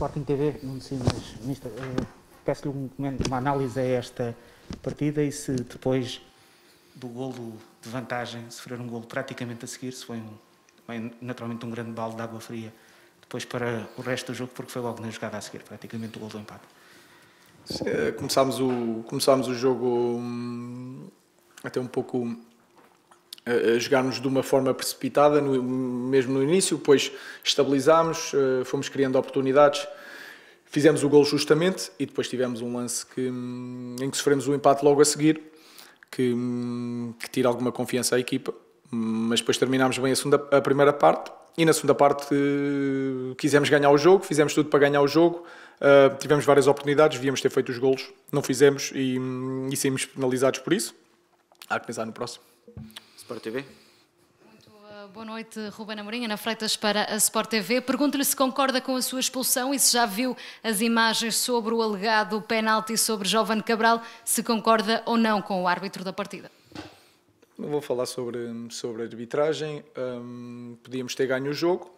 Sporting TV, não sei, mas ministro, eh, peço-lhe um uma análise a esta partida e se depois do golo de vantagem, sofrer um golo praticamente a seguir, se foi um, bem, naturalmente um grande balde de água fria depois para o resto do jogo, porque foi logo na jogada a seguir, praticamente o golo do empate. Eh, começámos o, começámos o jogo hum, até um pouco jogarmos de uma forma precipitada, no, mesmo no início, depois estabilizámos, eh, fomos criando oportunidades, fizemos o gol justamente e depois tivemos um lance que, hum, em que sofremos um empate logo a seguir, que, hum, que tira alguma confiança à equipa, mas depois terminámos bem a, segunda, a primeira parte e na segunda parte eh, quisemos ganhar o jogo, fizemos tudo para ganhar o jogo, eh, tivemos várias oportunidades, devíamos ter feito os golos, não fizemos e, hum, e saímos penalizados por isso. Há que pensar no próximo. Sport TV. Muito uh, boa noite, Ruben Amorim, Ana Freitas para a Sport TV. Pergunto-lhe se concorda com a sua expulsão e se já viu as imagens sobre o alegado penalti sobre Jovem Cabral, se concorda ou não com o árbitro da partida. Não vou falar sobre, sobre a arbitragem. Um, podíamos ter ganho o jogo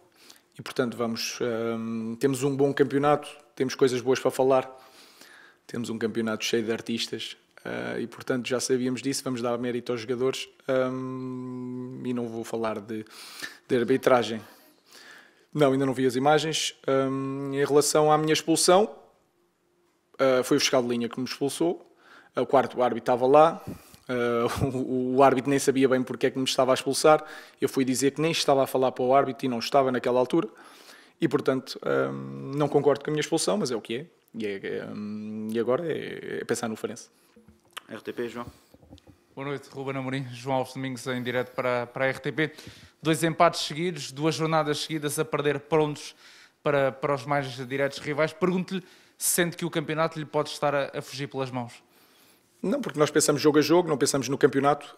e, portanto, vamos, um, temos um bom campeonato, temos coisas boas para falar, temos um campeonato cheio de artistas, Uh, e portanto já sabíamos disso, vamos dar mérito aos jogadores um, ehm, e não vou falar de, de, arbitragem. Não, ainda não vi as imagens. Um, ehm, em relação à minha expulsão, uh, foi o fiscal de linha que me expulsou, eh, o quarto árbitro estava lá, uh, o, o, árbitro nem sabia bem porque é que me estava a expulsar, eu fui dizer que nem estava a falar para o árbitro e não estava naquela altura, e portanto um, ehm, não concordo com a minha expulsão, mas é o que é. E, é, agora é, é pensar no Farense. RTP, João. Boa noite, Ruben Amorim. João Alves Domingos em direto para, para a RTP. Dois empates seguidos, duas jornadas seguidas a perder prontos para, para os mais diretos rivais. Pergunto-lhe se sente que o campeonato lhe pode estar a, a, fugir pelas mãos. Não, porque nós pensamos jogo a jogo, não pensamos no campeonato.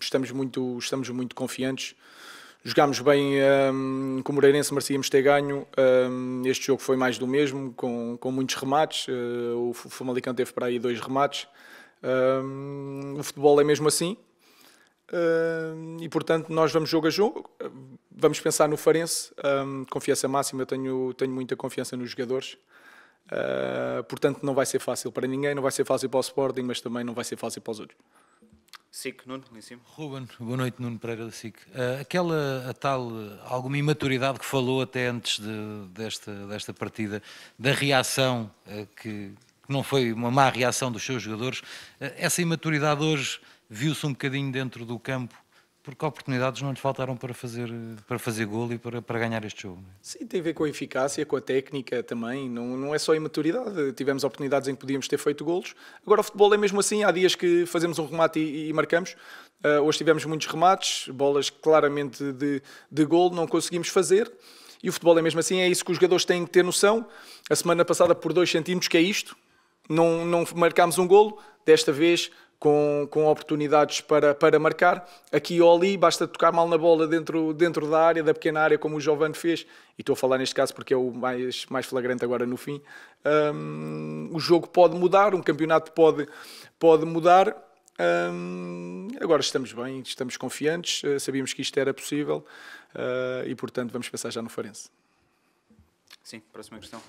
estamos, muito, estamos muito confiantes. Jogámos bem um, com o Moreirense, merecíamos ter ganho. Um, este jogo foi mais do mesmo, com, com muitos remates. Uh, o Famalicão teve para aí dois remates. Um, o futebol é mesmo assim. Uh, e portanto, nós vamos jogo a jogo, vamos pensar no Farense, um, confiança máxima, eu tenho, tenho muita confiança nos jogadores. Uh, portanto, não vai ser fácil para ninguém, não vai ser fácil para o Sporting, mas também não vai ser fácil para os outros. SIC, Nuno, ali em cima. Ruben, boa noite, Nuno Pereira da SIC. Uh, eh, aquela a tal, alguma imaturidade que falou até antes de, desta, desta partida, da reação, uh, que, que, não foi uma má reação dos seus jogadores, uh, essa imaturidade hoje viu-se um bocadinho dentro do campo porque oportunidades não lhe faltaram para fazer, para fazer gol e para, para ganhar este jogo. É? Sim, tem a ver com a eficácia, com a técnica também, não, não é só a imaturidade. Tivemos oportunidades em que podíamos ter feito golos. Agora o futebol é mesmo assim, há dias que fazemos um remate e, e marcamos. Uh, hoje tivemos muitos remates, bolas claramente de, de gol, não conseguimos fazer. E o futebol é mesmo assim, é isso que os jogadores têm que ter noção. A semana passada, por 2 centímetros, que é isto, não, não marcámos um golo, desta vez com, com oportunidades para, para marcar. Aqui ou ali, basta tocar mal na bola dentro, dentro da área, da pequena área, como o Giovanni fez, e estou a falar neste caso porque é o mais, mais flagrante agora no fim. Um, o jogo pode mudar, um campeonato pode, pode mudar. Um, agora estamos bem, estamos confiantes, eh, sabíamos que isto era possível uh, e, portanto, vamos pensar já no Farense. Sim, próxima questão.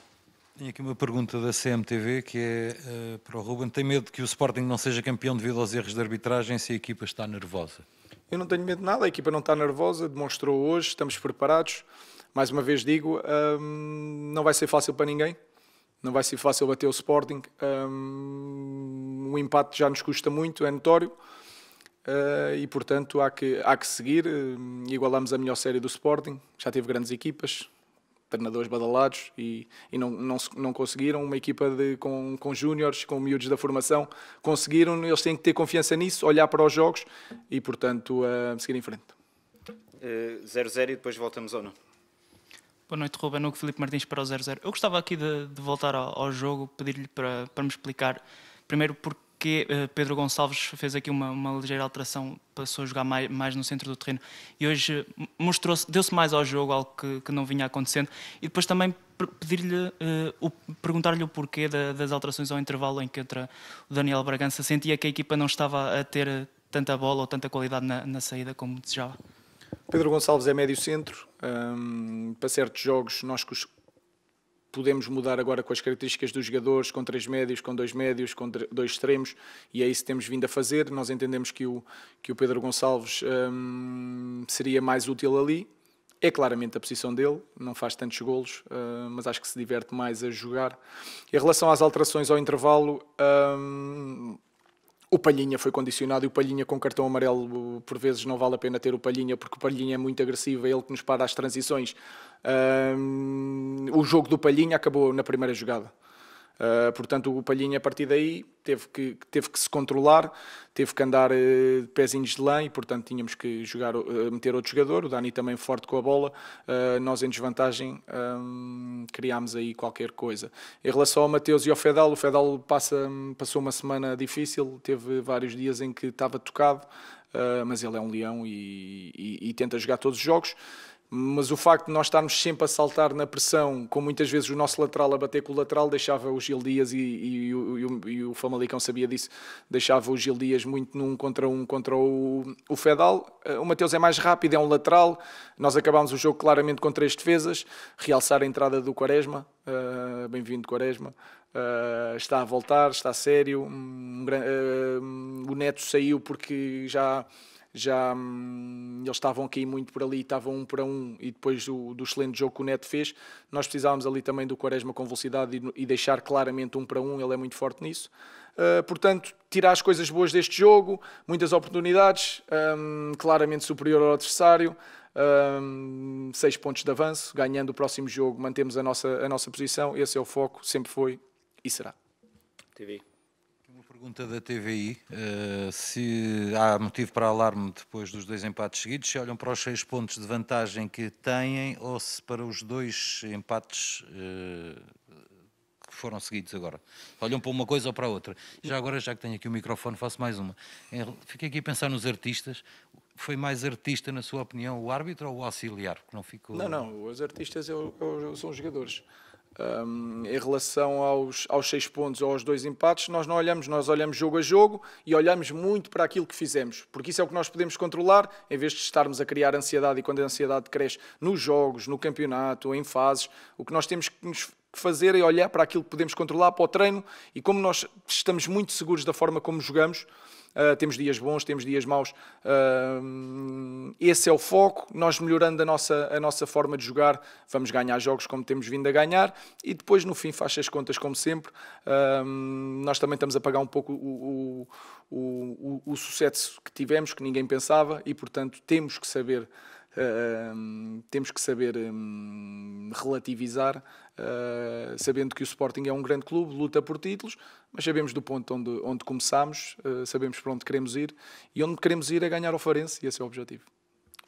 Tenho aqui uma pergunta da CMTV que é uh, para o Ruben. Tem medo que o Sporting não seja campeão devido aos erros de arbitragem se a equipa está nervosa? Eu não tenho medo de nada, a equipa não está nervosa, demonstrou hoje, estamos preparados. Mais uma vez digo, um, não vai ser fácil para ninguém, não vai ser fácil bater o Sporting. Hum, um, o impacto já nos custa muito, é notório. Uh, e portanto há que, há que seguir. Hum, igualamos a melhor série do Sporting, já teve grandes equipas, treinadores badalados e, e não, não, não, conseguiram. Uma equipa de, com, com júniores, com miúdos da formação, conseguiram. Eles têm que ter confiança nisso, olhar para os jogos e, portanto, uh, seguir em frente. 0-0 uh, eh, e depois voltamos ao não. Boa noite, Ruben. Hugo Filipe Martins para o 0-0. Eu gostava aqui de, de voltar ao, ao jogo, pedir-lhe para, para me explicar, primeiro, porque que eh, Pedro Gonçalves fez aqui uma, uma ligeira alteração, passou a jogar mais, mais, no centro do terreno e hoje eh, mostrou-se, deu-se mais ao jogo, algo que, que, não vinha acontecendo, e depois também pedir-lhe, uh, perguntar-lhe o porquê da, das alterações ao intervalo em que entra o Daniel Bragança. Sentia que a equipa não estava a ter tanta bola ou tanta qualidade na, na saída como desejava? Pedro Gonçalves é médio centro. Um, ehm, para certos jogos nós podemos mudar agora com as características dos jogadores, com três médios, com dois médios, com dois extremos, e é isso que temos vindo a fazer. Nós entendemos que o, que o Pedro Gonçalves hum, seria mais útil ali. É claramente a posição dele, não faz tantos golos, hum, mas acho que se diverte mais a jogar. Em relação às alterações ao intervalo, hum, o Palhinha foi condicionado e o Palhinha com cartão amarelo por vezes não vale a pena ter o Palhinha porque o Palhinha é muito agressivo, é ele que nos para as transições. Um, o jogo do Palhinha acabou na primeira jogada. Uh, portanto, o Palhinha, a partir daí, teve que, teve que se controlar, teve que andar uh, de pezinhos de lã e, portanto, tínhamos que jogar, uh, meter outro jogador. O Dani também forte com a bola. Ah, nós, em desvantagem, um, criámos aí qualquer coisa. Em relação ao Mateus e ao Fedal, o Fedal passa, hum, passou uma semana difícil, teve vários dias em que estava tocado, ah, mas ele é um leão e, e, e tenta jogar todos os jogos mas o facto de nós estarmos sempre a saltar na pressão, com muitas vezes o nosso lateral a bater com o lateral, deixava o Gil Dias, e, e, e, o, e o, Famalicão sabia disso, deixava o Gil Dias muito num contra um contra o, o Fedal. Eh, o Mateus é mais rápido, é um lateral. Nós acabámos o jogo claramente com três defesas, realçar a entrada do Quaresma, uh, bem-vindo Quaresma. Uh, está a voltar, está sério. Um, um, um, o Neto saiu porque já já hum, eles estavam aqui muito por ali, estavam um para um e depois do, do, excelente jogo que o Neto fez, nós precisávamos ali também do Quaresma com velocidade e, e deixar claramente um para um, ele é muito forte nisso. Uh, portanto, tirar as coisas boas deste jogo, muitas oportunidades, um, claramente superior ao adversário, um, seis pontos de avanço, ganhando o próximo jogo, mantemos a nossa, a nossa posição, esse é o foco, sempre foi e será. TV. Uma pergunta da TVI: uh, eh, se há motivo para alarme depois dos dois empates seguidos, se olham para os seis pontos de vantagem que têm ou se para os dois empates uh, que foram seguidos agora. Olham para uma coisa ou para outra. Já agora, já que tenho aqui o microfone, faço mais uma. É, fiquei aqui a pensar nos artistas. Foi mais artista, na sua opinião, o árbitro ou o auxiliar? Porque não, ficou... não, não. Os artistas é é são os jogadores. Um, em relação aos, aos seis pontos ou aos dois empates, nós não olhamos, nós olhamos jogo a jogo e olhamos muito para aquilo que fizemos, porque isso é o que nós podemos controlar, em vez de estarmos a criar ansiedade e quando a ansiedade cresce nos jogos, no campeonato, em fases, o que nós temos que nos fazer é olhar para aquilo que podemos controlar, para o treino, e como nós estamos muito seguros da forma como jogamos, Uh, temos dias bons, temos dias maus. Uh, esse é o foco. Nós melhorando a nossa, a nossa forma de jogar, vamos ganhar jogos como temos vindo a ganhar e depois no fim faz as contas como sempre. Uh, nós também estamos a pagar um pouco o, o, o, o, sucesso que tivemos, que ninguém pensava e portanto temos que saber temos que saber um, relativizar, uh, sabendo que o Sporting é um grande clube, luta por títulos, mas sabemos do ponto onde, onde começamos, ah, sabemos para onde queremos ir e onde queremos ir é ganhar o Farense e esse é o objetivo.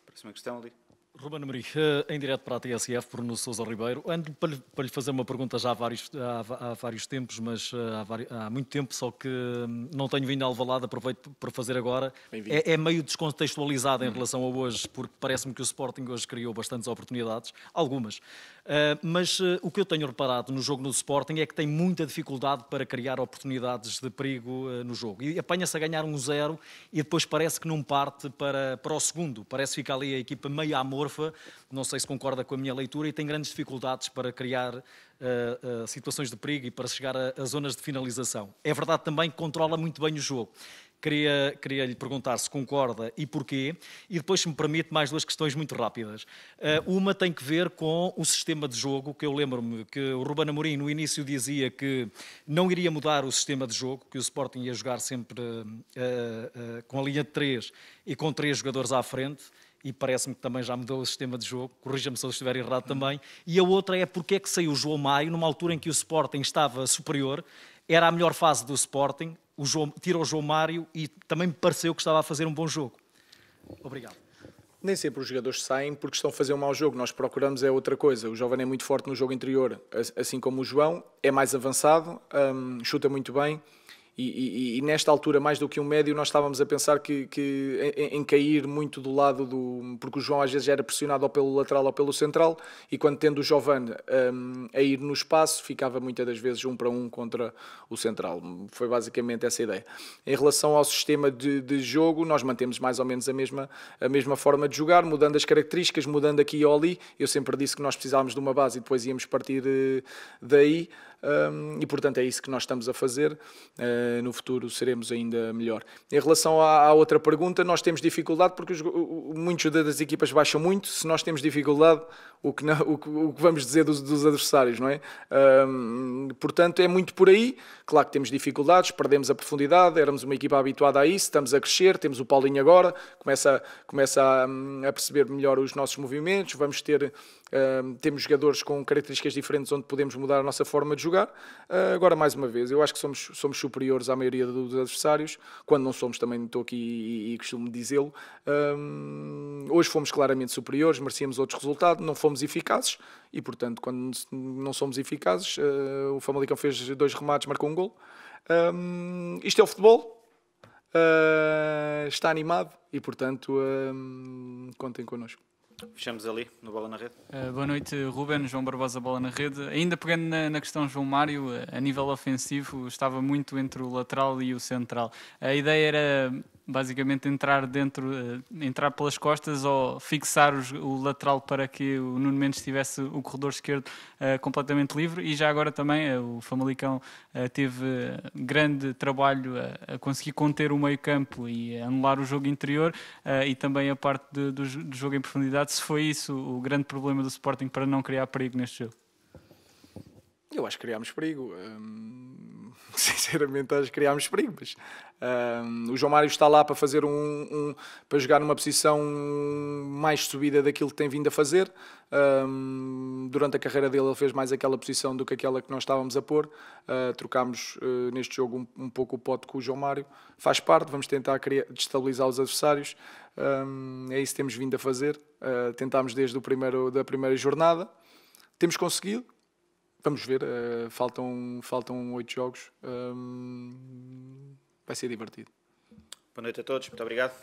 Próxima questão, ali. Ruben Amorim, eh, em direto para a TSF, Bruno Sousa Ribeiro. Ando para lhe fazer uma pergunta já há vários, há, há vários tempos, mas eh, há, há, muito tempo, só que hum, não tenho vindo à Alvalade, aproveito para fazer agora. É, é, meio descontextualizado em relação a hoje, porque parece-me que o Sporting hoje criou bastantes oportunidades, algumas. Eh, mas o que eu tenho reparado no jogo no Sporting é que tem muita dificuldade para criar oportunidades de perigo no jogo. E apanha-se a ganhar um zero e depois parece que não parte para, para o segundo. Parece que fica ali a equipa meio a amor amorfa, não sei se concorda com a minha leitura, e tem grandes dificuldades para criar uh, uh, situações de perigo e para chegar a, a zonas de finalização. É verdade também que controla muito bem o jogo. Queria, queria lhe perguntar se concorda e porquê, e depois, se me permite, mais duas questões muito rápidas. Uh, uma tem que ver com o sistema de jogo, que eu lembro-me que o Ruben Amorim no início dizia que não iria mudar o sistema de jogo, que o Sporting ia jogar sempre uh, uh, uh com a linha de três e com três jogadores à frente e parece-me que também já mudou o sistema de jogo, corrija-me se eu estiver errado também, e a outra é porque é que saiu o João Maio numa altura em que o Sporting estava superior era a melhor fase do Sporting, o João, tira o João Mário e também me pareceu que estava a fazer um bom jogo. Obrigado. Nem sempre os jogadores saem porque estão a fazer um mau jogo. Nós procuramos é outra coisa. O jovem é muito forte no jogo interior, assim como o João. É mais avançado, hum, chuta muito bem e, e, e, nesta altura, mais do que um médio, nós estávamos a pensar que, que em, em, cair muito do lado do. Porque o João às vezes era pressionado ou pelo lateral ou pelo central, e quando tendo o Giovane um, a ir no espaço, ficava muitas das vezes um para um contra o central. Foi basicamente essa a ideia. Em relação ao sistema de, de, jogo, nós mantemos mais ou menos a mesma, a mesma forma de jogar, mudando as características, mudando aqui ou ali. Eu sempre disse que nós precisávamos de uma base e depois íamos partir eh, daí e, portanto, é isso que nós estamos a fazer. Ah, no futuro seremos ainda melhor. Em relação à, outra pergunta, nós temos dificuldade porque os, muitos das equipas baixam muito. Se nós temos dificuldade, o que, não, o o que vamos dizer dos, dos, adversários, não é? portanto, é muito por aí. Claro que temos dificuldades, perdemos a profundidade, éramos uma equipa habituada a isso, estamos a crescer, temos o Paulinho agora, começa, começa a, a perceber melhor os nossos movimentos, vamos ter temos jogadores com características diferentes onde podemos mudar a nossa forma de jogar. Uh, agora, mais uma vez, eu acho que somos, somos superiores à maioria dos adversários, quando não somos, também estou aqui e, e costumo dizê-lo. hoje fomos claramente superiores, merecíamos outros resultados, não fomos eficazes e, portanto, quando não somos eficazes, ah, o Famalicão fez dois remates, marcou um gol. isto é o futebol, ah, está animado e, portanto, contem connosco. Fechamos ali, no Bola na Rede. Uh, boa noite, Ruben, João Barbosa, Bola na Rede. Ainda pegando na, na, questão João Mário, eh, a nível ofensivo, estava muito entre o lateral e o central. A ideia era basicamente entrar dentro, eh, entrar pelas costas ou fixar os, o lateral para que o Nuno Mendes tivesse o corredor esquerdo uh, completamente livre e já agora também uh, o Famalicão uh, teve grande trabalho a, a, conseguir conter o meio campo e anular o jogo interior e também a parte de, do, do, jogo em profundidade, se foi isso o grande problema do Sporting para não criar perigo neste jogo? Eu acho que criámos perigo. Hum, sinceramente acho que criámos perigos. o João Mário está lá para fazer um, um, para jogar numa posição mais subida daquilo que tem vindo a fazer. durante a carreira dele ele fez mais aquela posição do que aquela que nós estávamos a pôr. Uh, trocámos uh, neste jogo um, pouco o pote com o João Mário. Faz parte, vamos tentar destabilizar os adversários. é isso que temos vindo a fazer. Uh, tentámos desde o primeiro, da primeira jornada. Temos conseguido, vamos ver. Uh, faltam, faltam jogos. Um, vai ser divertido. Boa noite a todos, muito obrigado.